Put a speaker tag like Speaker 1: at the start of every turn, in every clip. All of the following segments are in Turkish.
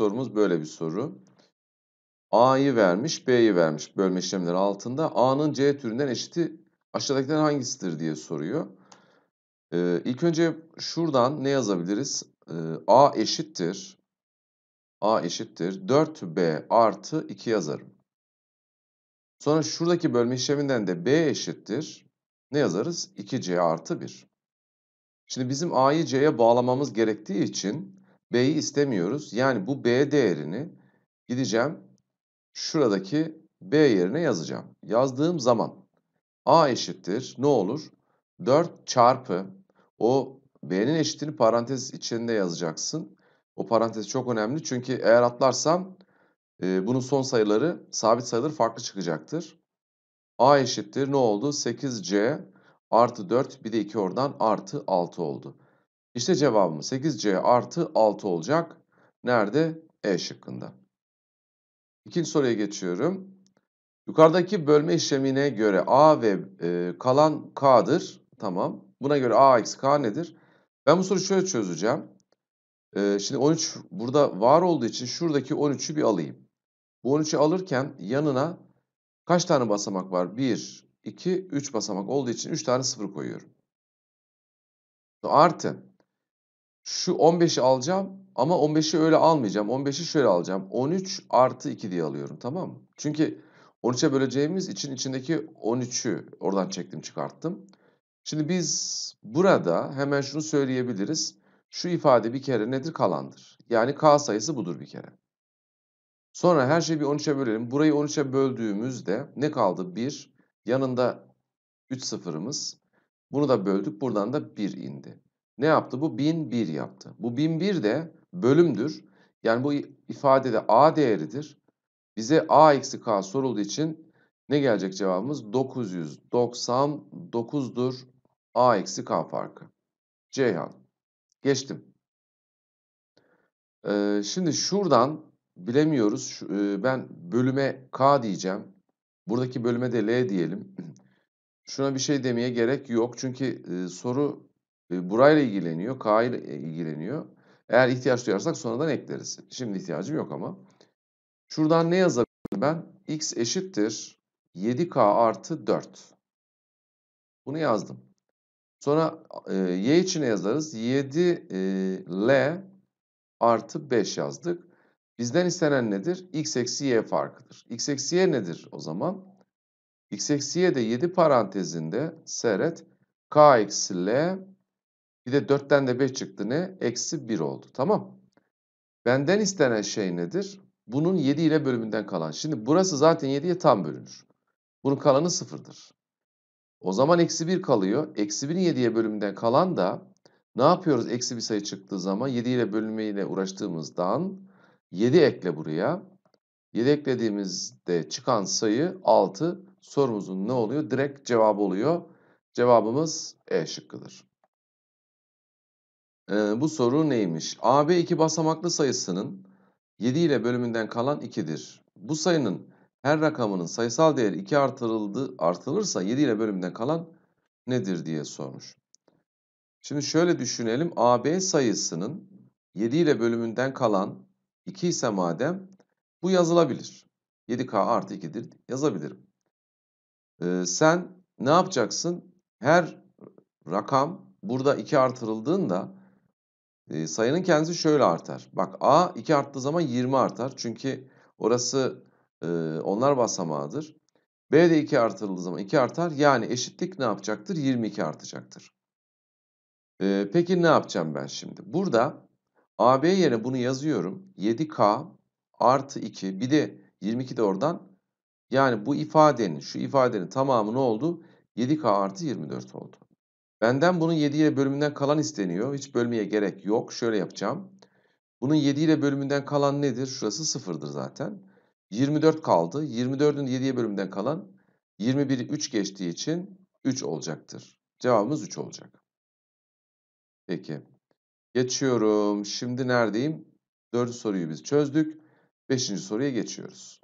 Speaker 1: sorumuz böyle bir soru. A'yı vermiş, B'yi vermiş bölme işlemleri altında. A'nın C türünden eşiti aşağıdakilerden hangisidir diye soruyor. Ee, ilk önce şuradan ne yazabiliriz? Ee, A eşittir. A eşittir. 4B artı 2 yazarım. Sonra şuradaki bölme işleminden de B eşittir. Ne yazarız? 2C artı 1. Şimdi bizim A'yı C'ye bağlamamız gerektiği için B'yi istemiyoruz. Yani bu B değerini gideceğim şuradaki B yerine yazacağım. Yazdığım zaman A eşittir ne olur? 4 çarpı o B'nin eşitini parantez içinde yazacaksın. O parantez çok önemli çünkü eğer atlarsam e, bunun son sayıları sabit sayıları farklı çıkacaktır. A eşittir ne oldu? 8C artı 4 bir de 2 oradan artı 6 oldu. İşte cevabım 8C artı 6 olacak. Nerede? E şıkkında. İkinci soruya geçiyorum. Yukarıdaki bölme işlemine göre A ve e, kalan K'dır. Tamam. Buna göre A eksi K nedir? Ben bu soruyu şöyle çözeceğim. E, şimdi 13 burada var olduğu için şuradaki 13'ü bir alayım. Bu 13'ü alırken yanına kaç tane basamak var? 1, 2, 3 basamak olduğu için 3 tane 0 koyuyorum. Artı şu 15'i alacağım ama 15'i öyle almayacağım. 15'i şöyle alacağım. 13 artı 2 diye alıyorum tamam mı? Çünkü 13'e böleceğimiz için içindeki 13'ü oradan çektim çıkarttım. Şimdi biz burada hemen şunu söyleyebiliriz. Şu ifade bir kere nedir? Kalandır. Yani k sayısı budur bir kere. Sonra her şeyi bir 13'e bölelim. Burayı 13'e böldüğümüzde ne kaldı? 1. Yanında 3 sıfırımız. Bunu da böldük. Buradan da 1 indi ne yaptı? Bu 1001 yaptı. Bu 1001 de bölümdür. Yani bu ifadede a değeridir. Bize a eksi k sorulduğu için ne gelecek cevabımız? 999'dur. a eksi k farkı. Ceyhan. Geçtim. Ee, şimdi şuradan bilemiyoruz. Şu, e, ben bölüme k diyeceğim. Buradaki bölüme de l diyelim. Şuna bir şey demeye gerek yok. Çünkü e, soru burayla ilgileniyor, K ile ilgileniyor. Eğer ihtiyaç duyarsak sonradan ekleriz. Şimdi ihtiyacım yok ama. Şuradan ne yazabilirim ben? X eşittir 7K artı 4. Bunu yazdım. Sonra e, Y için yazarız? 7 e, L artı 5 yazdık. Bizden istenen nedir? X eksi Y farkıdır. X eksi Y nedir o zaman? X eksi Y de 7 parantezinde seret K eksi L bir de 4'ten de 5 çıktı ne? Eksi 1 oldu. Tamam. Benden istenen şey nedir? Bunun 7 ile bölümünden kalan. Şimdi burası zaten 7'ye tam bölünür. Bunun kalanı sıfırdır. O zaman eksi 1 kalıyor. Eksi 1'in 7'ye bölümünden kalan da ne yapıyoruz eksi bir sayı çıktığı zaman 7 ile bölünmeyle uğraştığımızdan 7 ekle buraya. 7 eklediğimizde çıkan sayı 6 sorumuzun ne oluyor? Direkt cevabı oluyor. Cevabımız E şıkkıdır. Ee, bu soru neymiş? AB iki basamaklı sayısının 7 ile bölümünden kalan 2'dir. Bu sayının her rakamının sayısal değeri 2 artırıldı, artılırsa 7 ile bölümünden kalan nedir diye sormuş. Şimdi şöyle düşünelim. AB sayısının 7 ile bölümünden kalan 2 ise madem bu yazılabilir. 7K artı 2'dir yazabilirim. Ee, sen ne yapacaksın? Her rakam burada 2 artırıldığında e, sayının kendisi şöyle artar. Bak A 2 arttığı zaman 20 artar. Çünkü orası e, onlar basamağıdır. B de 2 artırıldığı zaman 2 artar. Yani eşitlik ne yapacaktır? 22 artacaktır. E, peki ne yapacağım ben şimdi? Burada AB yerine bunu yazıyorum. 7K artı 2 bir de 22 de oradan yani bu ifadenin şu ifadenin tamamı ne oldu? 7K artı 24 oldu. Benden bunun 7 ile bölümünden kalan isteniyor. Hiç bölmeye gerek yok. Şöyle yapacağım. Bunun 7 ile bölümünden kalan nedir? Şurası sıfırdır zaten. 24 kaldı. 24'ün 7'ye bölümünden kalan 21'i 3 geçtiği için 3 olacaktır. Cevabımız 3 olacak. Peki. Geçiyorum. Şimdi neredeyim? 4. soruyu biz çözdük. 5. soruya geçiyoruz.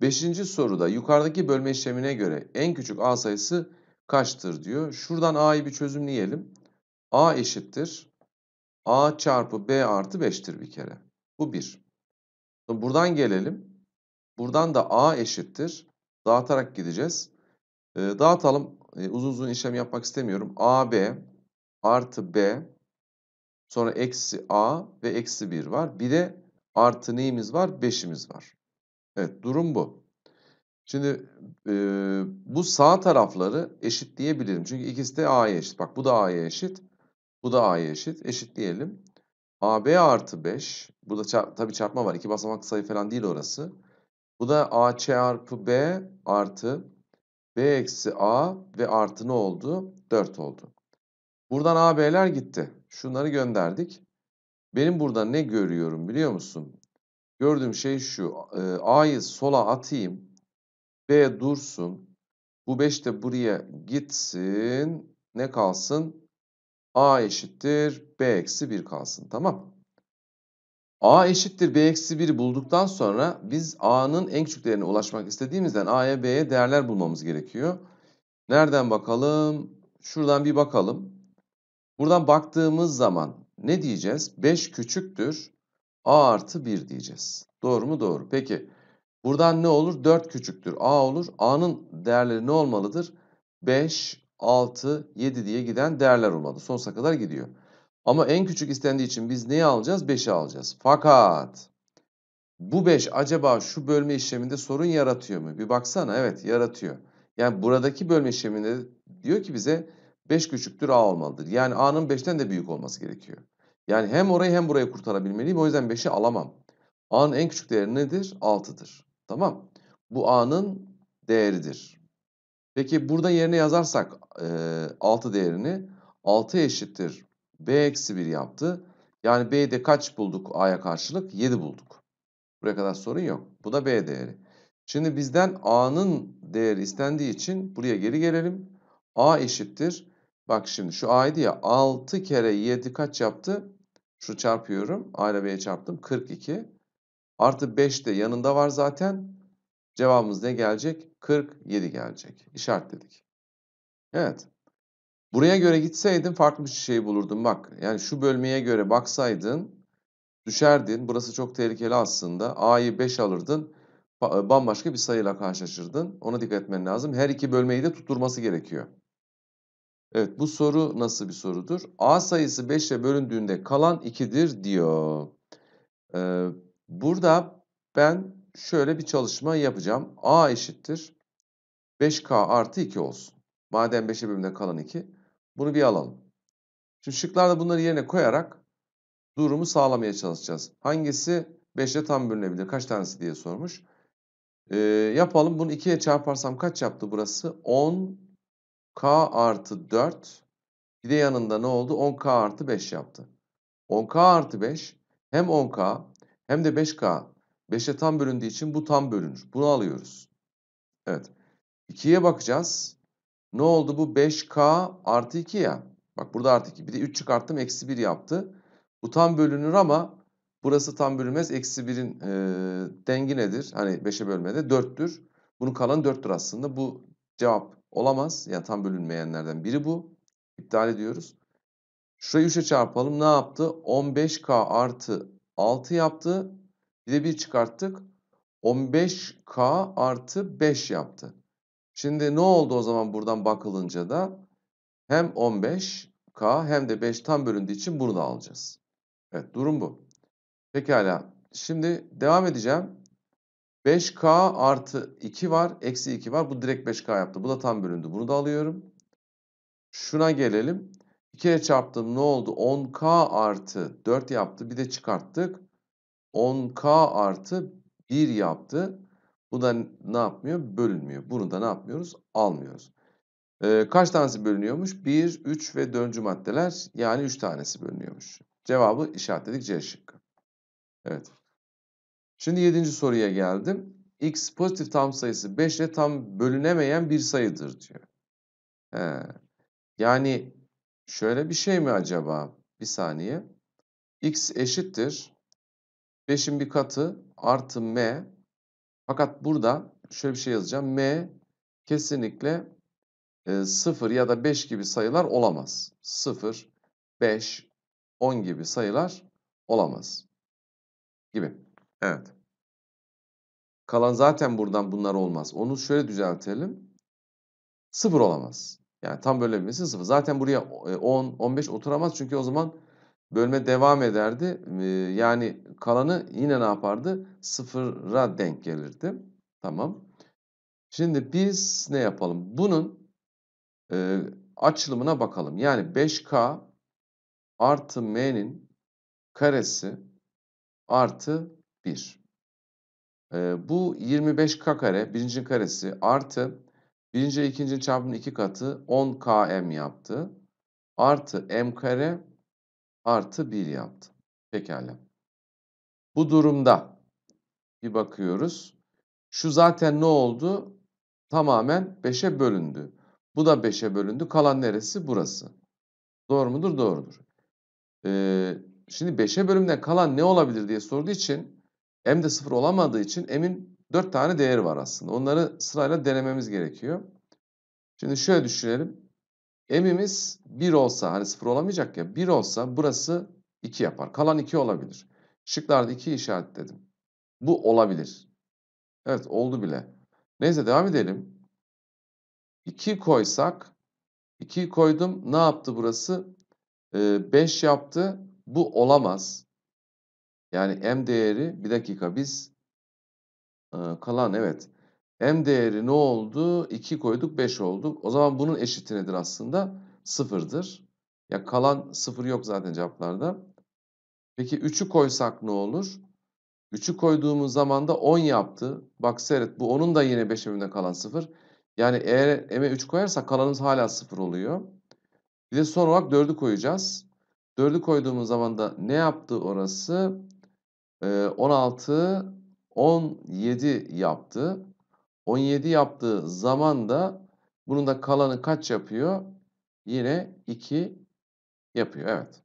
Speaker 1: 5. soruda yukarıdaki bölme işlemine göre en küçük a sayısı kaçtır diyor. Şuradan a'yı bir çözümleyelim. a eşittir. a çarpı b artı 5'tir bir kere. Bu 1. Buradan gelelim. Buradan da a eşittir. Dağıtarak gideceğiz. E, dağıtalım. E, uzun uzun işlem yapmak istemiyorum. ab artı b sonra eksi a ve eksi 1 var. Bir de artı neyimiz var? 5'imiz var. Evet durum bu. Şimdi e, bu sağ tarafları eşitleyebilirim. Çünkü ikisi de a'ya eşit. Bak bu da a'ya eşit. Bu da a'ya eşit. Eşitleyelim. AB artı 5. Burada çarp, tabii çarpma var. İki basamak sayı falan değil orası. Bu da A çarpı B artı B eksi A ve artı ne oldu? 4 oldu. Buradan AB'ler gitti. Şunları gönderdik. Benim burada ne görüyorum biliyor musun? Gördüğüm şey şu. A'yı sola atayım. B dursun. Bu 5 de buraya gitsin. Ne kalsın? A eşittir B eksi 1 kalsın. Tamam. A eşittir B eksi 1'i bulduktan sonra biz A'nın en küçük değerine ulaşmak istediğimizden A'ya B'ye değerler bulmamız gerekiyor. Nereden bakalım? Şuradan bir bakalım. Buradan baktığımız zaman ne diyeceğiz? 5 küçüktür. A artı 1 diyeceğiz. Doğru mu? Doğru. Peki. Buradan ne olur? 4 küçüktür. A olur. A'nın değerleri ne olmalıdır? 5, 6, 7 diye giden değerler olmalı. Sonsuza kadar gidiyor. Ama en küçük istendiği için biz neyi alacağız? 5'i alacağız. Fakat bu 5 acaba şu bölme işleminde sorun yaratıyor mu? Bir baksana evet yaratıyor. Yani buradaki bölme işleminde diyor ki bize 5 küçüktür A olmalıdır. Yani A'nın 5'ten de büyük olması gerekiyor. Yani hem orayı hem burayı kurtarabilmeliyim. O yüzden 5'i alamam. A'nın en küçük değeri nedir? 6'dır. Tamam. Bu A'nın değeridir. Peki burada yerine yazarsak e, 6 değerini 6 eşittir B eksi 1 yaptı. Yani B'de kaç bulduk A'ya karşılık? 7 bulduk. Buraya kadar sorun yok. Bu da B değeri. Şimdi bizden A'nın değeri istendiği için buraya geri gelelim. A eşittir. Bak şimdi şu A'ydı ya 6 kere 7 kaç yaptı? Şu çarpıyorum. A ile B'ye çarptım. 42. Artı 5 de yanında var zaten. Cevabımız ne gelecek? 47 gelecek. İşaretledik. Evet. Buraya göre gitseydin farklı bir şey bulurdun bak. Yani şu bölmeye göre baksaydın düşerdin. Burası çok tehlikeli aslında. A'yı 5 alırdın. E, bambaşka bir sayıyla karşılaşırdın. Ona dikkat etmen lazım. Her iki bölmeyi de tutturması gerekiyor. Evet bu soru nasıl bir sorudur? A sayısı 5'e bölündüğünde kalan 2'dir diyor. Ee, Burada ben şöyle bir çalışma yapacağım. A eşittir 5K artı 2 olsun. Madem 5'e bölümde kalan 2. Bunu bir alalım. Şimdi şıklarda bunları yerine koyarak durumu sağlamaya çalışacağız. Hangisi 5'e tam bölünebilir? Kaç tanesi diye sormuş. Ee, yapalım. Bunu 2'ye çarparsam kaç yaptı burası? 10K artı 4. Bir de yanında ne oldu? 10K artı 5 yaptı. 10K artı 5 hem 10K hem de 5K. 5'e tam bölündüğü için bu tam bölünür. Bunu alıyoruz. Evet. 2'ye bakacağız. Ne oldu bu? 5K artı 2 ya. Bak burada artı 2. Bir de 3 çıkarttım. Eksi 1 yaptı. Bu tam bölünür ama burası tam bölünmez. Eksi 1'in e, dengi nedir? Hani 5'e bölmede 4'tür. Bunun kalan 4'tür aslında. Bu cevap olamaz. Yani tam bölünmeyenlerden biri bu. İptal ediyoruz. Şurayı 3'e çarpalım. Ne yaptı? 15K artı 6 yaptı. Bir de 1 çıkarttık. 15K artı 5 yaptı. Şimdi ne oldu o zaman buradan bakılınca da hem 15K hem de 5 tam bölündüğü için bunu da alacağız. Evet durum bu. Pekala. Şimdi devam edeceğim. 5K artı 2 var. Eksi 2 var. Bu direkt 5K yaptı. Bu da tam bölündü. Bunu da alıyorum. Şuna gelelim. 2 kere çarptım ne oldu? 10k artı 4 yaptı. Bir de çıkarttık. 10k artı 1 yaptı. Bu da ne yapmıyor? Bölünmüyor. Bunu da ne yapmıyoruz? Almıyoruz. Ee, kaç tanesi bölünüyormuş? 1, 3 ve 4. maddeler yani 3 tanesi bölünüyormuş. Cevabı işaretledik C şıkkı. Evet. Şimdi 7. soruya geldim. X pozitif tam sayısı 5 ile tam bölünemeyen bir sayıdır diyor. He. Yani Şöyle bir şey mi acaba? Bir saniye. X eşittir. 5'in bir katı artı M. Fakat burada şöyle bir şey yazacağım. M kesinlikle 0 e, ya da 5 gibi sayılar olamaz. 0, 5, 10 gibi sayılar olamaz. Gibi. Evet. Kalan zaten buradan bunlar olmaz. Onu şöyle düzeltelim. 0 olamaz. Yani tam bölünebilmesi sıfır. Zaten buraya 10, e, 15 oturamaz çünkü o zaman bölme devam ederdi. Yani kalanı yine ne yapardı? Sıfıra denk gelirdi. Tamam. Şimdi biz ne yapalım? Bunun e, açılımına bakalım. Yani 5K artı M'nin karesi artı 1. bu 25K kare, birincinin karesi artı Birinci ve ikinci çarpımın iki katı 10 km yaptı. Artı m kare artı 1 yaptı. Pekala. Bu durumda bir bakıyoruz. Şu zaten ne oldu? Tamamen 5'e bölündü. Bu da 5'e bölündü. Kalan neresi? Burası. Doğru mudur? Doğrudur. Ee, şimdi 5'e bölümden kalan ne olabilir diye sorduğu için m de 0 olamadığı için m'in 4 tane değer var aslında. Onları sırayla denememiz gerekiyor. Şimdi şöyle düşünelim. M'imiz 1 olsa hani 0 olamayacak ya 1 olsa burası 2 yapar. Kalan 2 olabilir. Şıklarda 2 işaretledim. Bu olabilir. Evet oldu bile. Neyse devam edelim. 2 koysak 2 koydum. Ne yaptı burası? 5 ee, yaptı. Bu olamaz. Yani M değeri bir dakika biz kalan evet. M değeri ne oldu? 2 koyduk 5 oldu. O zaman bunun eşiti nedir aslında? 0'dır. Ya kalan 0 yok zaten cevaplarda. Peki 3'ü koysak ne olur? 3'ü koyduğumuz zaman da 10 yaptı. Bak seyret bu onun da yine 5 evinde kalan 0. Yani eğer M'e 3 koyarsak kalanımız hala 0 oluyor. Bir de son olarak 4'ü koyacağız. 4'ü koyduğumuz zaman da ne yaptı orası? Ee, 16 17 yaptı. 17 yaptığı zaman da bunun da kalanı kaç yapıyor? Yine 2 yapıyor. Evet.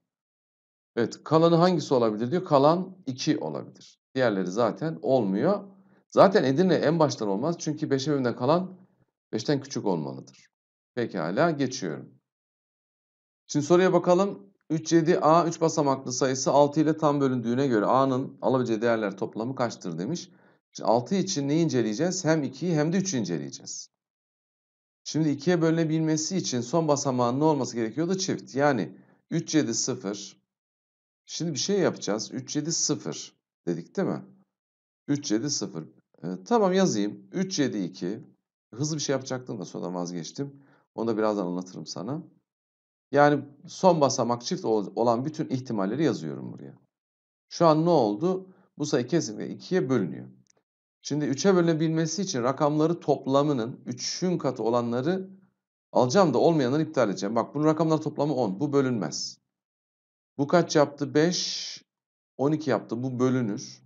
Speaker 1: Evet kalanı hangisi olabilir diyor. Kalan 2 olabilir. Diğerleri zaten olmuyor. Zaten Edirne en baştan olmaz. Çünkü 5 bölümden kalan 5'ten küçük olmalıdır. Pekala geçiyorum. Şimdi soruya bakalım. 3,7a 3 basamaklı sayısı 6 ile tam bölündüğüne göre a'nın alabileceği değerler toplamı kaçtır demiş. 6 için neyi inceleyeceğiz? Hem 2'yi hem de 3'ü inceleyeceğiz. Şimdi 2'ye bölünebilmesi için son basamağın ne olması gerekiyordu? Çift. Yani 3, 7, 0. Şimdi bir şey yapacağız. 3, 7, 0 dedik değil mi? 3, 7, 0. Ee, tamam yazayım. 3, 7, 2. Hızlı bir şey yapacaktım da sonra vazgeçtim. Onu da birazdan anlatırım sana. Yani son basamak çift olan bütün ihtimalleri yazıyorum buraya. Şu an ne oldu? Bu sayı kesinlikle 2'ye bölünüyor. Şimdi 3'e bölünebilmesi için rakamları toplamının 3'ün katı olanları alacağım da olmayanları iptal edeceğim. Bak bunun rakamları toplamı 10. Bu bölünmez. Bu kaç yaptı? 5, 12 yaptı. Bu bölünür.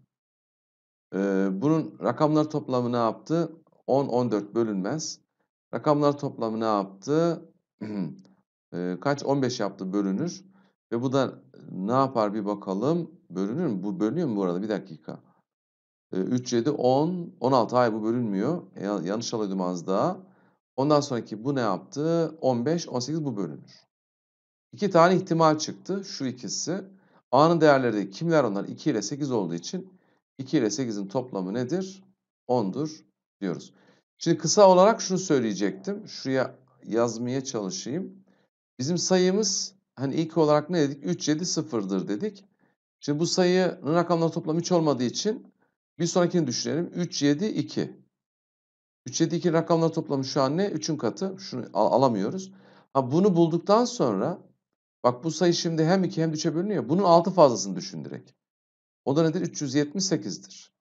Speaker 1: Ee, bunun rakamlar toplamı ne yaptı? 10, 14 bölünmez. Rakamlar toplamı ne yaptı? e, kaç? 15 yaptı bölünür. Ve bu da ne yapar bir bakalım. Bölünür mü? Bu bölünüyor mu bu arada? Bir dakika. E, 3, 7, 10, 16. ay bu bölünmüyor. E, yanlış alıyordum az daha. Ondan sonraki bu ne yaptı? 15, 18 bu bölünür. İki tane ihtimal çıktı. Şu ikisi. A'nın değerleri de kimler onlar? 2 ile 8 olduğu için 2 ile 8'in toplamı nedir? 10'dur diyoruz. Şimdi kısa olarak şunu söyleyecektim. Şuraya yazmaya çalışayım. Bizim sayımız hani ilk olarak ne dedik? 3, 7, 0'dır dedik. Şimdi bu sayının rakamları toplam 3 olmadığı için bir sonrakini düşünelim. 3, 7, 2. 3, 7, 2 rakamları toplamı şu an ne? 3'ün katı. Şunu al alamıyoruz. Ha bunu bulduktan sonra bak bu sayı şimdi hem 2 hem 3'e bölünüyor. Bunun 6 fazlasını düşün direkt. O da nedir? 378'dir.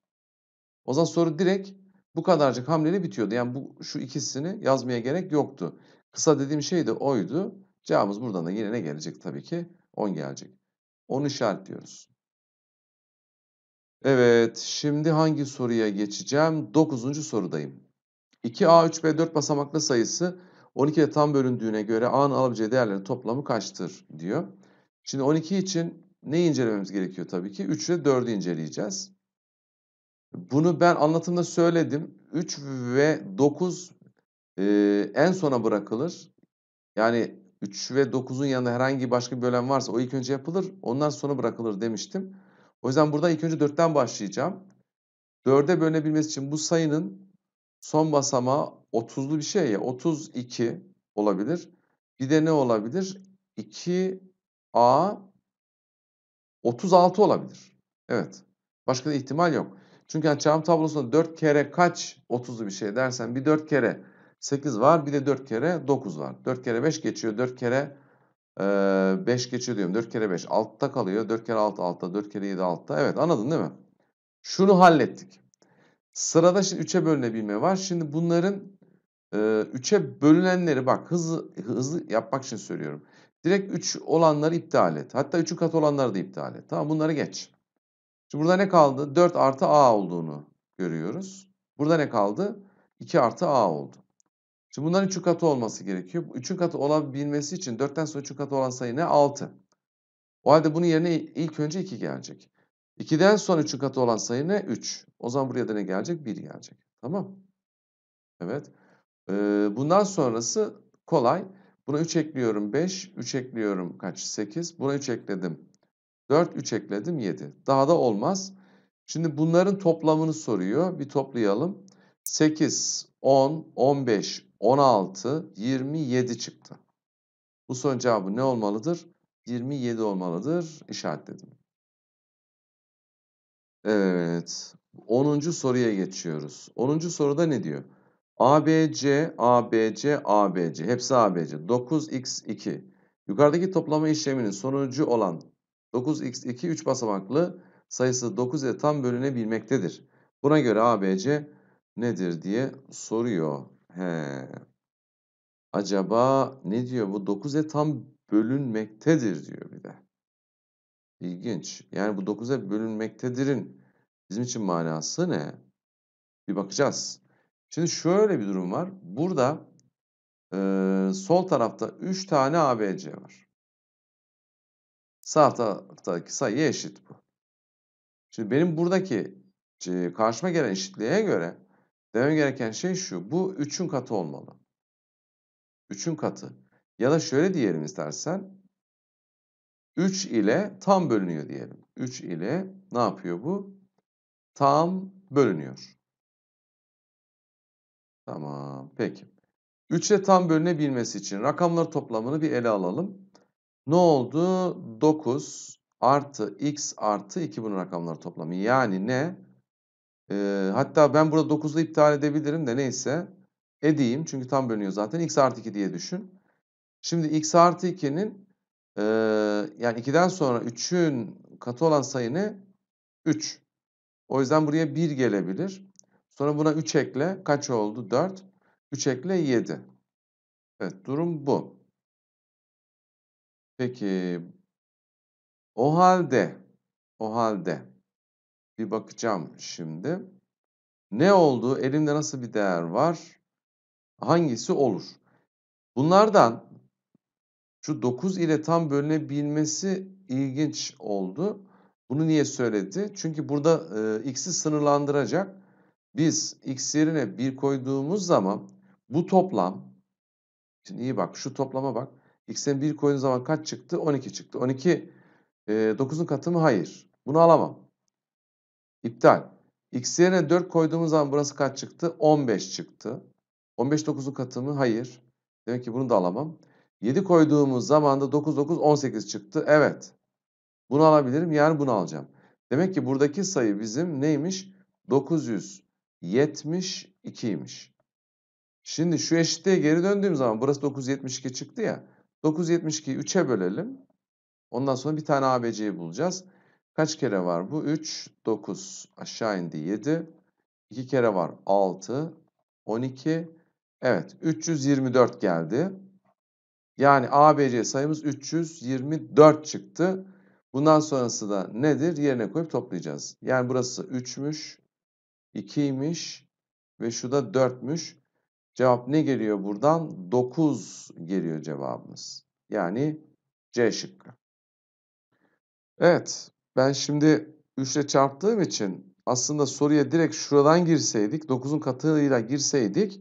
Speaker 1: O zaman soru direkt bu kadarcık hamleli bitiyordu. Yani bu şu ikisini yazmaya gerek yoktu. Kısa dediğim şey de oydu. Cevabımız buradan da yine ne gelecek tabii ki? 10 gelecek. 10 işaretliyoruz. Evet, şimdi hangi soruya geçeceğim? 9. sorudayım. 2A, 3B4 basamaklı sayısı 12'de tam bölündüğüne göre A'nın alabileceği değerlerin toplamı kaçtır diyor. Şimdi 12 için ne incelememiz gerekiyor tabii ki? 3 ile 4'ü inceleyeceğiz. Bunu ben anlatımda söyledim. 3 ve 9 e, en sona bırakılır. Yani 3 ve 9'un yanında herhangi başka bir bölen varsa o ilk önce yapılır. Ondan sonra bırakılır demiştim. O yüzden buradan ilk önce 4'ten başlayacağım. 4'e bölünebilmesi için bu sayının son basamağı 30'lu bir şey ya. 32 olabilir. Bir de ne olabilir? 2A 36 olabilir. Evet. Başka da ihtimal yok. Çünkü yani çarpım tablosunda 4 kere kaç 30'lu bir şey dersen bir 4 kere 8 var. Bir de 4 kere 9 var. 4 kere 5 geçiyor. 4 kere 5 geçiyor diyorum. 4 kere 5 altta kalıyor. 4 kere 6 altta. 4 kere 7 altta. Evet anladın değil mi? Şunu hallettik. Sırada şimdi 3'e bölünebilme var. Şimdi bunların 3'e bölünenleri bak hızlı, hızlı yapmak için söylüyorum. Direkt 3 olanları iptal et. Hatta 3'ü kat olanları da iptal et. Tamam bunları geç. Şimdi burada ne kaldı? 4 artı A olduğunu görüyoruz. Burada ne kaldı? 2 artı A oldu. Şimdi bunların 3'ün katı olması gerekiyor. Üçün katı olabilmesi için dörtten sonra üçün katı olan sayı ne? Altı. O halde bunun yerine ilk önce iki gelecek. İkiden sonra üçün katı olan sayı ne? Üç. O zaman buraya da ne gelecek? Bir gelecek. Tamam. Evet. Ee, bundan sonrası kolay. Buna üç ekliyorum Beş. Üç ekliyorum kaç? Sekiz. Buna üç ekledim. Dört üç ekledim Yedi. Daha da olmaz. Şimdi bunların toplamını soruyor. Bir toplayalım. 8, 10, 15, 16, 27 çıktı. Bu sorunun cevabı ne olmalıdır? 27 olmalıdır. İşaretledim. Evet. 10. soruya geçiyoruz. 10. soruda ne diyor? ABC, ABC, ABC. Hepsi ABC. 9x2. Yukarıdaki toplama işleminin sonucu olan 9x2 3 basamaklı sayısı 9 ile tam bölünebilmektedir. Buna göre ABC nedir diye soruyor. He. Acaba ne diyor bu 9'e tam bölünmektedir diyor bir de. İlginç. Yani bu 9'a e bölünmektedir'in bizim için manası ne? Bir bakacağız. Şimdi şöyle bir durum var. Burada e, sol tarafta 3 tane ABC var. Sağ taraftaki sayı eşit bu. Şimdi benim buradaki karşıma gelen eşitliğe göre Demem gereken şey şu. Bu 3'ün katı olmalı. 3'ün katı. Ya da şöyle diyelim istersen. 3 ile tam bölünüyor diyelim. 3 ile ne yapıyor bu? Tam bölünüyor. Tamam. Peki. 3 ile tam bölünebilmesi için rakamlar toplamını bir ele alalım. Ne oldu? 9 artı x artı 2 bunun rakamları toplamı. Yani ne? E, hatta ben burada 9'u iptal edebilirim de neyse. Edeyim çünkü tam bölünüyor zaten. X artı 2 diye düşün. Şimdi X artı 2'nin e, yani 2'den sonra 3'ün katı olan sayı ne? 3. O yüzden buraya 1 gelebilir. Sonra buna 3 ekle. Kaç oldu? 4. 3 ekle 7. Evet durum bu. Peki o halde o halde bir bakacağım şimdi. Ne oldu? Elimde nasıl bir değer var? Hangisi olur? Bunlardan şu 9 ile tam bölünebilmesi ilginç oldu. Bunu niye söyledi? Çünkü burada e, x'i sınırlandıracak. Biz x yerine 1 koyduğumuz zaman bu toplam Şimdi iyi bak şu toplama bak. X'e 1 koyduğun zaman kaç çıktı? 12 çıktı. 12 e, 9'un katı mı? Hayır. Bunu alamam. İptal. X yerine 4 koyduğumuz zaman burası kaç çıktı? 15 çıktı. 15 9'u katımı hayır. Demek ki bunu da alamam. 7 koyduğumuz zaman da 9 9 18 çıktı. Evet. Bunu alabilirim. Yani bunu alacağım. Demek ki buradaki sayı bizim neymiş? 972'ymiş. Şimdi şu eşitliğe geri döndüğüm zaman burası 972 çıktı ya. 972'yi 3'e bölelim. Ondan sonra bir tane ABC'yi bulacağız. Kaç kere var bu? 3, 9. Aşağı indi 7. 2 kere var 6, 12. Evet 324 geldi. Yani ABC sayımız 324 çıktı. Bundan sonrası da nedir? Yerine koyup toplayacağız. Yani burası 3'müş, 2'ymiş ve şu da 4'müş. Cevap ne geliyor buradan? 9 geliyor cevabımız. Yani C şıkkı. Evet. Ben şimdi 3 ile çarptığım için aslında soruya direkt şuradan girseydik, 9'un katıyla girseydik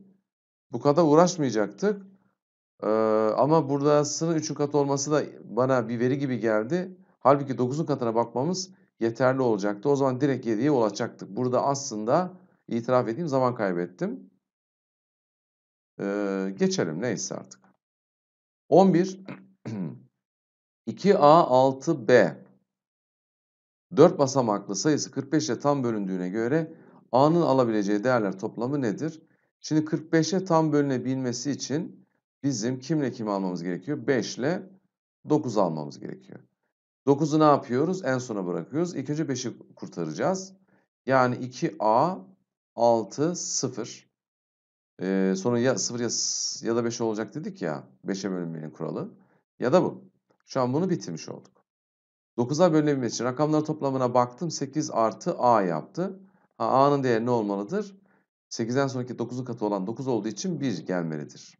Speaker 1: bu kadar uğraşmayacaktık. Ee, ama buradasının 3'ün katı olması da bana bir veri gibi geldi. Halbuki 9'un katına bakmamız yeterli olacaktı. O zaman direkt 7'ye ulaşacaktık. Burada aslında itiraf edeyim zaman kaybettim. Ee, geçelim neyse artık. 11 2A 6B 4 basamaklı sayısı 45'e tam bölündüğüne göre A'nın alabileceği değerler toplamı nedir? Şimdi 45'e tam bölünebilmesi için bizim kimle kim almamız gerekiyor? 5 ile 9 almamız gerekiyor. 9'u ne yapıyoruz? En sona bırakıyoruz. İlk önce 5'i kurtaracağız. Yani 2A 6 0. Ee, sonra ya 0 ya, ya da 5 olacak dedik ya. 5'e bölünmenin kuralı. Ya da bu. Şu an bunu bitirmiş olduk. 9'a bölünebilmek için rakamların toplamına baktım. 8 artı A yaptı. A'nın değeri ne olmalıdır? 8'den sonraki 9'un katı olan 9 olduğu için 1 gelmelidir.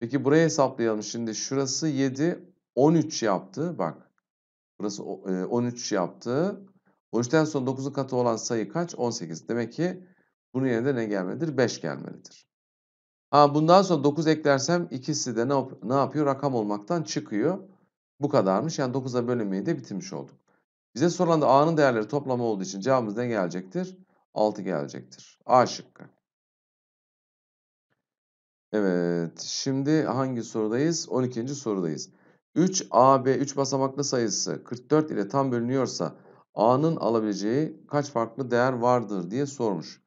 Speaker 1: Peki buraya hesaplayalım. Şimdi şurası 7, 13 yaptı. Bak. Burası 13 e, yaptı. 13'ten sonra 9'un katı olan sayı kaç? 18. Demek ki bunun yerine ne gelmelidir? 5 gelmelidir. Ha, bundan sonra 9 eklersem ikisi de ne, ne yapıyor? Rakam olmaktan çıkıyor. Bu kadarmış. Yani 9'a bölünmeyi de bitirmiş olduk. Bize sorulan da A'nın değerleri toplamı olduğu için cevabımız ne gelecektir? 6 gelecektir. A şıkkı. Evet. Şimdi hangi sorudayız? 12. sorudayız. 3 AB 3 basamaklı sayısı 44 ile tam bölünüyorsa A'nın alabileceği kaç farklı değer vardır diye sormuş.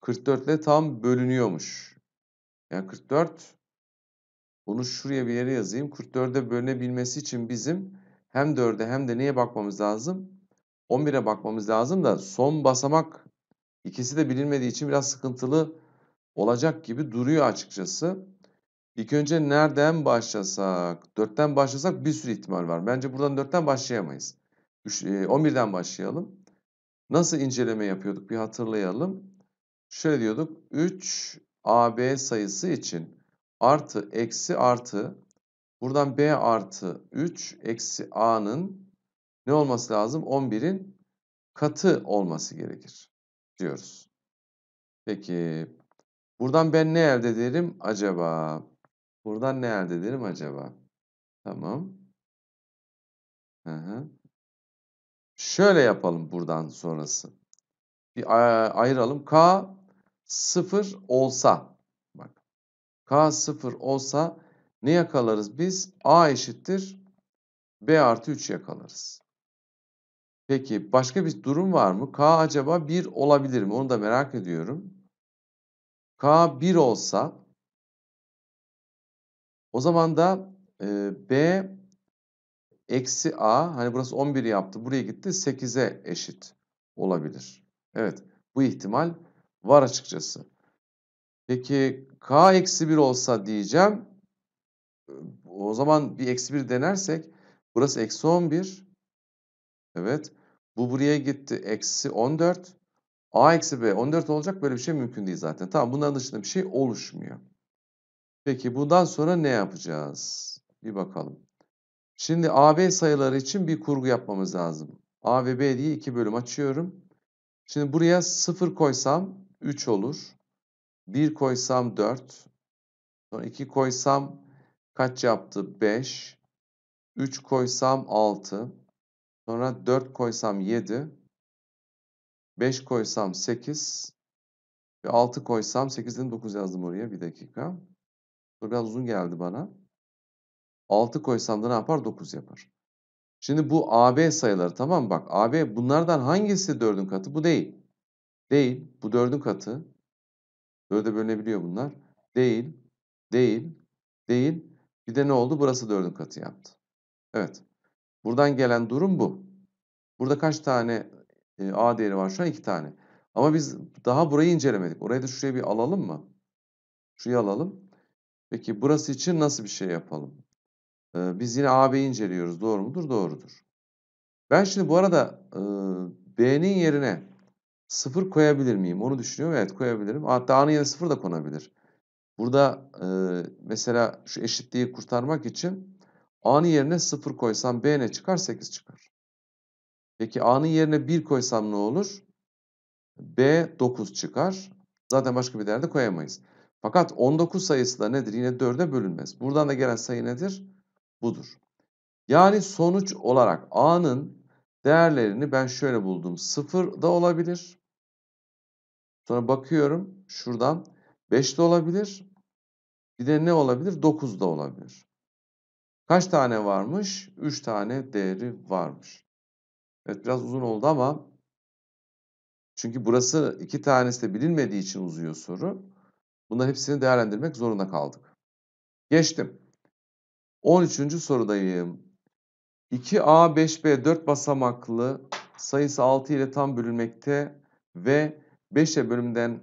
Speaker 1: 44 ile tam bölünüyormuş. Yani 44 bunu şuraya bir yere yazayım. 44'e bölünebilmesi için bizim hem 4'e hem de neye bakmamız lazım? 11'e bakmamız lazım da son basamak ikisi de bilinmediği için biraz sıkıntılı olacak gibi duruyor açıkçası. İlk önce nereden başlasak? 4'ten başlasak bir sürü ihtimal var. Bence buradan 4'ten başlayamayız. 11'den e, başlayalım. Nasıl inceleme yapıyorduk bir hatırlayalım. Şöyle diyorduk. 3 AB sayısı için artı eksi artı buradan B artı 3 eksi A'nın ne olması lazım? 11'in katı olması gerekir diyoruz. Peki buradan ben ne elde ederim acaba? Buradan ne elde ederim acaba? Tamam. Hı hı. Şöyle yapalım buradan sonrası. Bir ayıralım. K sıfır olsa K 0 olsa ne yakalarız biz? A eşittir B artı 3 yakalarız. Peki başka bir durum var mı? K acaba 1 olabilir mi? Onu da merak ediyorum. K 1 olsa o zaman da e, B eksi A hani burası 11 yaptı buraya gitti 8'e eşit olabilir. Evet bu ihtimal var açıkçası. Peki k eksi 1 olsa diyeceğim. O zaman bir eksi 1 denersek burası eksi 11. Evet. Bu buraya gitti. Eksi 14. A eksi B 14 olacak böyle bir şey mümkün değil zaten. Tamam bunların dışında bir şey oluşmuyor. Peki bundan sonra ne yapacağız? Bir bakalım. Şimdi AB sayıları için bir kurgu yapmamız lazım. A ve B diye iki bölüm açıyorum. Şimdi buraya 0 koysam 3 olur. 1 koysam 4. Sonra 2 koysam kaç yaptı? 5. 3 koysam 6. Sonra 4 koysam 7. 5 koysam 8. Ve 6 koysam 8'den 9 yazdım oraya. Bir dakika. Bu biraz uzun geldi bana. 6 koysam da ne yapar? 9 yapar. Şimdi bu AB sayıları tamam mı? Bak AB bunlardan hangisi 4'ün katı? Bu değil. Değil. Bu 4'ün katı. 4'e bölünebiliyor bunlar. Değil, değil, değil. Bir de ne oldu? Burası 4'ün katı yaptı. Evet. Buradan gelen durum bu. Burada kaç tane e, A değeri var? Şu an iki tane. Ama biz daha burayı incelemedik. Orayı da şuraya bir alalım mı? Şuraya alalım. Peki burası için nasıl bir şey yapalım? Ee, biz yine AB'yi inceliyoruz. Doğru mudur? Doğrudur. Ben şimdi bu arada e, B'nin yerine sıfır koyabilir miyim? Onu düşünüyorum. Evet koyabilirim. Hatta A'nın yerine sıfır da konabilir. Burada e, mesela şu eşitliği kurtarmak için A'nın yerine sıfır koysam B ne çıkar? 8 çıkar. Peki A'nın yerine 1 koysam ne olur? B 9 çıkar. Zaten başka bir değerde koyamayız. Fakat 19 sayısı da nedir? Yine 4'e bölünmez. Buradan da gelen sayı nedir? Budur. Yani sonuç olarak A'nın değerlerini ben şöyle buldum. 0 da olabilir. Sonra bakıyorum şuradan 5 de olabilir. Bir de ne olabilir? 9 da olabilir. Kaç tane varmış? 3 tane değeri varmış. Evet biraz uzun oldu ama çünkü burası iki tanesi de bilinmediği için uzuyor soru. Bunların hepsini değerlendirmek zorunda kaldık. Geçtim. 13. sorudayım. 2A, 5B, 4 basamaklı sayısı 6 ile tam bölünmekte ve 5'e bölümden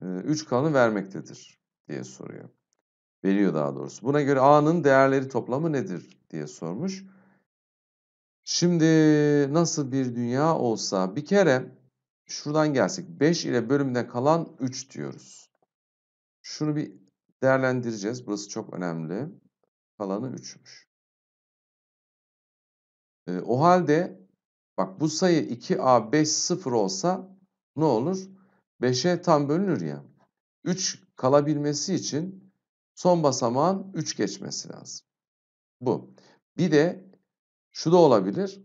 Speaker 1: 3 kalanı vermektedir diye soruyor. Veriyor daha doğrusu. Buna göre A'nın değerleri toplamı nedir diye sormuş. Şimdi nasıl bir dünya olsa bir kere şuradan gelsek 5 ile bölümden kalan 3 diyoruz. Şunu bir değerlendireceğiz. Burası çok önemli. Kalanı 3'müş. o halde bak bu sayı 2A5 0 olsa ne olur? 5'e tam bölünür ya. 3 kalabilmesi için son basamağın 3 geçmesi lazım. Bu. Bir de şu da olabilir.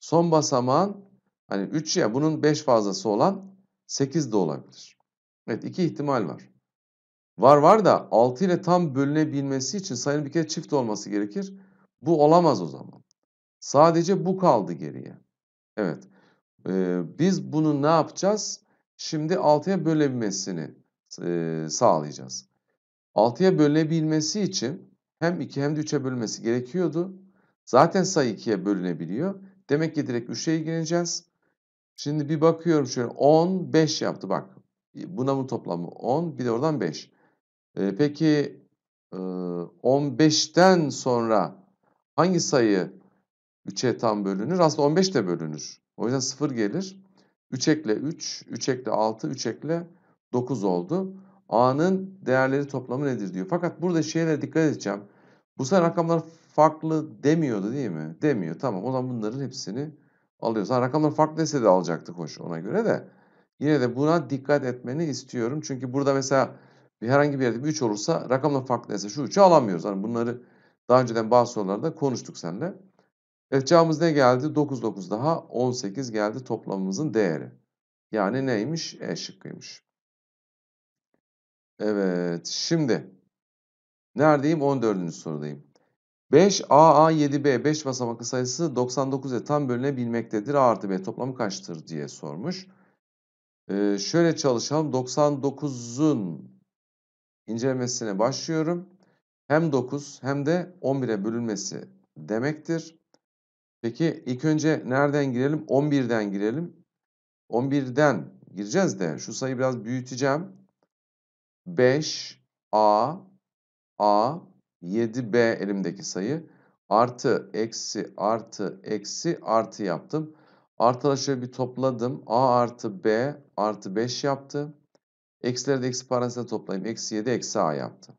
Speaker 1: Son basamağın hani 3 ya bunun 5 fazlası olan 8 de olabilir. Evet iki ihtimal var. Var var da 6 ile tam bölünebilmesi için sayının bir kere çift olması gerekir. Bu olamaz o zaman. Sadece bu kaldı geriye. Evet. Ee, biz bunu ne yapacağız? Şimdi 6'ya bölebilmesini sağlayacağız. 6'ya bölünebilmesi için hem 2 hem de 3'e bölünmesi gerekiyordu. Zaten sayı 2'ye bölünebiliyor. Demek ki direkt 3'e gireceğiz. Şimdi bir bakıyorum şöyle 10, 5 yaptı bak. Buna bu toplamı 10 bir de oradan 5. E, peki e, 15'ten sonra hangi sayı 3'e tam bölünür? Aslında 15 de bölünür. O yüzden 0 gelir. 3 ekle 3, 3 ekle 6, 3 ekle 9 oldu. A'nın değerleri toplamı nedir diyor. Fakat burada şeye de dikkat edeceğim. Bu sefer rakamlar farklı demiyordu değil mi? Demiyor. Tamam o zaman bunların hepsini alıyoruz. Ha, rakamlar farklı ise de alacaktık hoş ona göre de. Yine de buna dikkat etmeni istiyorum. Çünkü burada mesela bir herhangi bir yerde bir 3 olursa rakamlar farklı ise şu 3'ü alamıyoruz. Yani bunları daha önceden bazı sorularda konuştuk seninle. Evet cevabımız ne geldi? 9 9 daha 18 geldi toplamımızın değeri. Yani neymiş? E şıkkıymış. Evet şimdi neredeyim? 14. sorudayım. 5 AA 7B 5 basamaklı sayısı 99'e tam bölünebilmektedir. A artı B toplamı kaçtır diye sormuş. Ee, şöyle çalışalım. 99'un incelemesine başlıyorum. Hem 9 hem de 11'e bölünmesi demektir. Peki ilk önce nereden girelim? 11'den girelim. 11'den gireceğiz de şu sayıyı biraz büyüteceğim. 5 A A 7B elimdeki sayı artı eksi artı eksi artı yaptım. Artıları bir topladım. A artı B artı 5 yaptı. Eksileri de eksi parantezine toplayayım. Eksi 7 eksi A yaptı.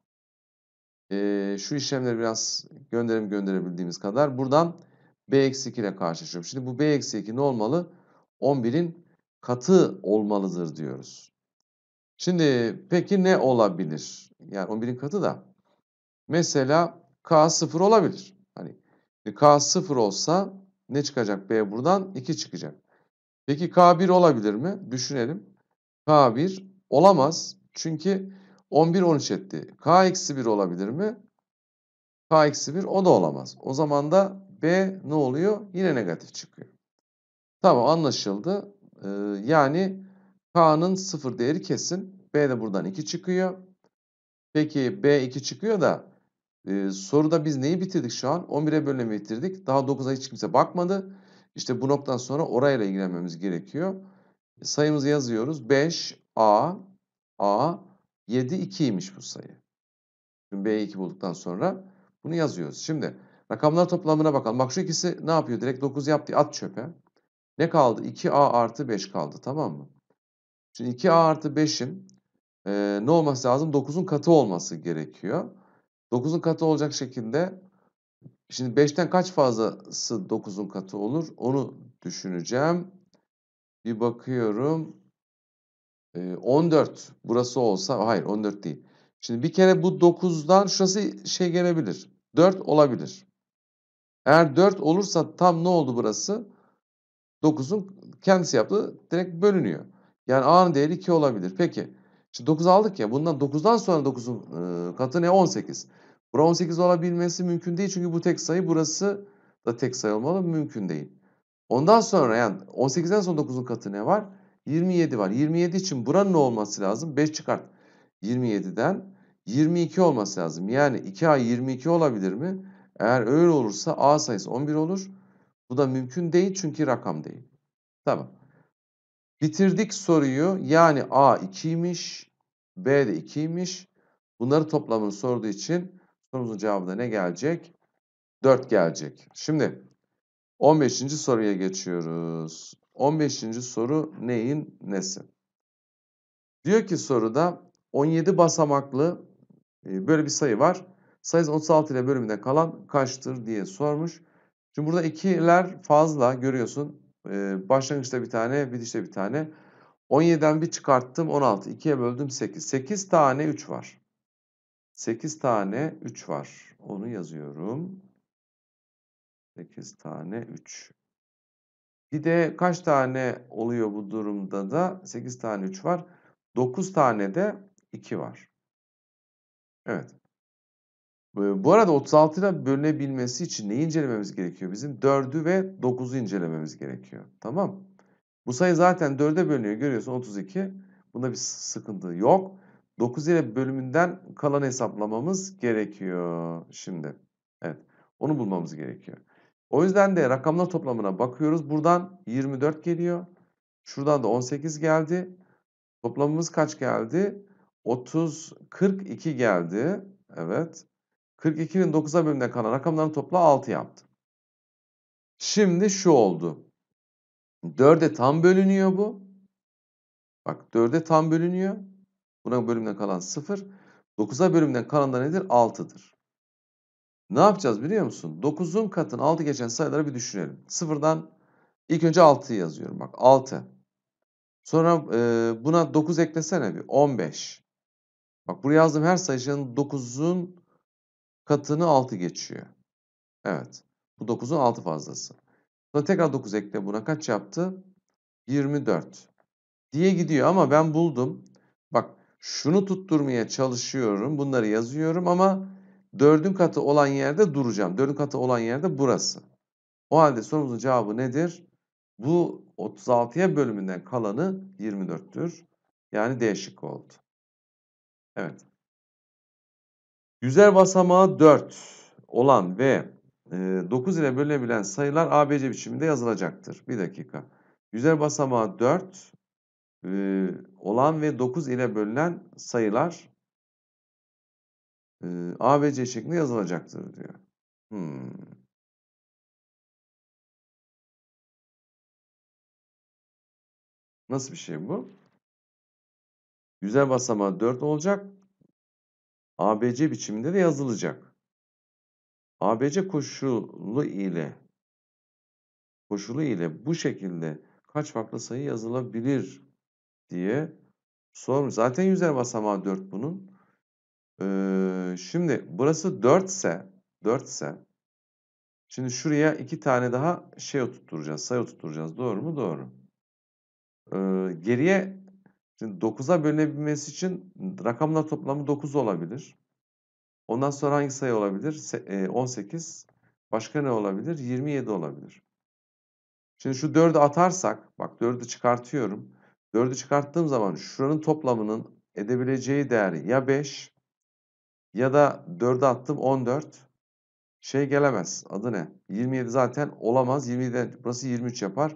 Speaker 1: Ee, şu işlemleri biraz gönderim gönderebildiğimiz kadar. Buradan B-2 ile karşılaşıyorum. Şimdi bu B-2 ne olmalı? 11'in katı olmalıdır diyoruz. Şimdi peki ne olabilir? Yani 11'in katı da mesela K 0 olabilir. Hani K 0 olsa ne çıkacak B buradan? 2 çıkacak. Peki K1 olabilir mi? Düşünelim. K1 olamaz. Çünkü 11 13 etti. K-1 olabilir mi? K-1 o da olamaz. O zaman da B ne oluyor? Yine negatif çıkıyor. Tamam anlaşıldı. Ee, yani K'nın sıfır değeri kesin. B de buradan 2 çıkıyor. Peki B 2 çıkıyor da e, soruda biz neyi bitirdik şu an? 11'e bölünemi bitirdik. Daha 9'a hiç kimse bakmadı. İşte bu noktadan sonra orayla ilgilenmemiz gerekiyor. Sayımızı yazıyoruz. 5 A A 7 2'ymiş bu sayı. Şimdi B'yi 2 bulduktan sonra bunu yazıyoruz. Şimdi Rakamlar toplamına bakalım. Bak şu ikisi ne yapıyor? Direkt 9 yaptı. At çöpe. Ne kaldı? 2a artı 5 kaldı. Tamam mı? Şimdi 2a artı 5'in e, ne olması lazım? 9'un katı olması gerekiyor. 9'un katı olacak şekilde şimdi 5'ten kaç fazlası 9'un katı olur? Onu düşüneceğim. Bir bakıyorum. E, 14 burası olsa hayır 14 değil. Şimdi bir kere bu 9'dan şurası şey gelebilir. 4 olabilir. Eğer 4 olursa tam ne oldu burası? 9'un kendisi yaptı. Direkt bölünüyor. Yani A'nın değeri 2 olabilir. Peki. Şimdi 9 aldık ya. Bundan 9'dan sonra 9'un e, katı ne? 18. Bura 18 olabilmesi mümkün değil. Çünkü bu tek sayı. Burası da tek sayı olmalı. Mümkün değil. Ondan sonra yani 18'den sonra 9'un katı ne var? 27 var. 27 için buranın ne olması lazım? 5 çıkart. 27'den 22 olması lazım. Yani 2A 22 olabilir mi? Eğer öyle olursa A sayısı 11 olur. Bu da mümkün değil çünkü rakam değil. Tamam. Bitirdik soruyu. Yani A 2'ymiş, B de 2'ymiş. Bunları toplamını sorduğu için sorumuzun cevabı da ne gelecek? 4 gelecek. Şimdi 15. soruya geçiyoruz. 15. soru neyin nesi? Diyor ki soruda 17 basamaklı e, böyle bir sayı var sayısı 36 ile bölümünde kalan kaçtır diye sormuş. Şimdi burada ikiler fazla görüyorsun. Ee, başlangıçta bir tane, bitişte bir tane. 17'den bir çıkarttım 16. 2'ye böldüm 8. 8 tane 3 var. 8 tane 3 var. Onu yazıyorum. 8 tane 3. Bir de kaç tane oluyor bu durumda da? 8 tane 3 var. 9 tane de 2 var. Evet. Ee, bu arada 36 bölünebilmesi için neyi incelememiz gerekiyor? Bizim 4'ü ve 9'u incelememiz gerekiyor. Tamam. Bu sayı zaten 4'e bölünüyor. Görüyorsun 32. Bunda bir sıkıntı yok. 9 ile bölümünden kalan hesaplamamız gerekiyor şimdi. Evet. Onu bulmamız gerekiyor. O yüzden de rakamlar toplamına bakıyoruz. Buradan 24 geliyor. Şuradan da 18 geldi. Toplamımız kaç geldi? 30 42 geldi. Evet. 42'nin 9'a bölümünden kalan rakamların topla 6 yaptı. Şimdi şu oldu. 4'e tam bölünüyor bu. Bak 4'e tam bölünüyor. Buna bölümden kalan 0. 9'a bölümden kalan da nedir? 6'dır. Ne yapacağız biliyor musun? 9'un katın 6 geçen sayıları bir düşünelim. 0'dan ilk önce 6'yı yazıyorum. Bak 6. Sonra e, buna 9 eklesene bir. 15. Bak buraya yazdığım her sayının 9'un katını 6 geçiyor. Evet. Bu 9'un 6 fazlası. Sonra tekrar 9 ekle buna kaç yaptı? 24 diye gidiyor ama ben buldum. Bak şunu tutturmaya çalışıyorum. Bunları yazıyorum ama 4'ün katı olan yerde duracağım. 4'ün katı olan yerde burası. O halde sorumuzun cevabı nedir? Bu 36'ya bölümünden kalanı 24'tür. Yani değişik oldu. Evet. Yüzer basamağı 4 olan ve 9 e, ile bölünebilen sayılar ABC biçiminde yazılacaktır. Bir dakika. Yüzer basamağı 4 e, olan ve 9 ile bölünen sayılar e, ABC şeklinde yazılacaktır diyor. Hmm. Nasıl bir şey bu? Yüzer basamağı 4 olacak. ABC biçiminde de yazılacak. ABC koşulu ile koşulu ile bu şekilde kaç farklı sayı yazılabilir diye sormuş. Zaten yüzer basamağı 4 bunun. Ee, şimdi burası 4 ise 4 ise şimdi şuraya iki tane daha şey oturtacağız. Sayı oturtacağız. Doğru mu? Doğru. Ee, geriye Şimdi 9'a bölünebilmesi için rakamlar toplamı 9 olabilir. Ondan sonra hangi sayı olabilir? 18. E, Başka ne olabilir? 27 olabilir. Şimdi şu 4'ü atarsak, bak 4'ü çıkartıyorum. 4'ü çıkarttığım zaman şuranın toplamının edebileceği değer ya 5 ya da 4'e attım 14. Şey gelemez. Adı ne? 27 zaten olamaz. 27'den burası 23 yapar.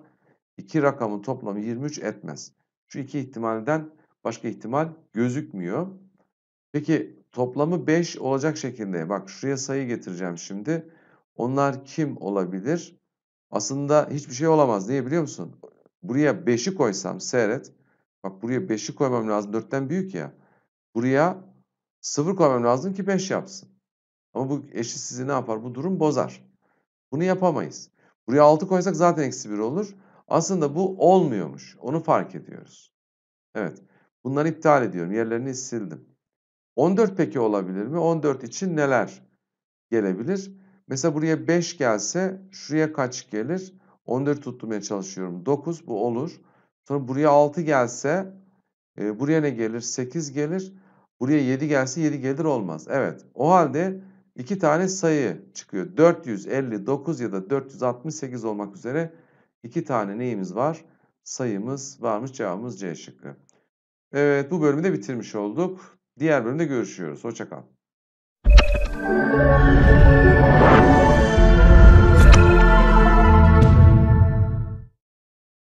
Speaker 1: İki rakamın toplamı 23 etmez. Şu iki ihtimalden başka ihtimal gözükmüyor. Peki toplamı 5 olacak şekilde bak şuraya sayı getireceğim şimdi. Onlar kim olabilir? Aslında hiçbir şey olamaz. Niye biliyor musun? Buraya 5'i koysam seyret. Bak buraya 5'i koymam lazım. 4'ten büyük ya. Buraya 0 koymam lazım ki 5 yapsın. Ama bu eşitsizliği ne yapar? Bu durum bozar. Bunu yapamayız. Buraya 6 koysak zaten eksi 1 olur. Aslında bu olmuyormuş. Onu fark ediyoruz. Evet. Bunları iptal ediyorum. Yerlerini sildim. 14 peki olabilir mi? 14 için neler gelebilir? Mesela buraya 5 gelse şuraya kaç gelir? 14 tutturmaya çalışıyorum. 9 bu olur. Sonra buraya 6 gelse e, buraya ne gelir? 8 gelir. Buraya 7 gelse 7 gelir olmaz. Evet. O halde iki tane sayı çıkıyor. 459 ya da 468 olmak üzere 2 tane neyimiz var? Sayımız varmış. Cevabımız C şıkkı. Evet bu bölümü de bitirmiş olduk. Diğer bölümde görüşüyoruz. Hoşçakalın.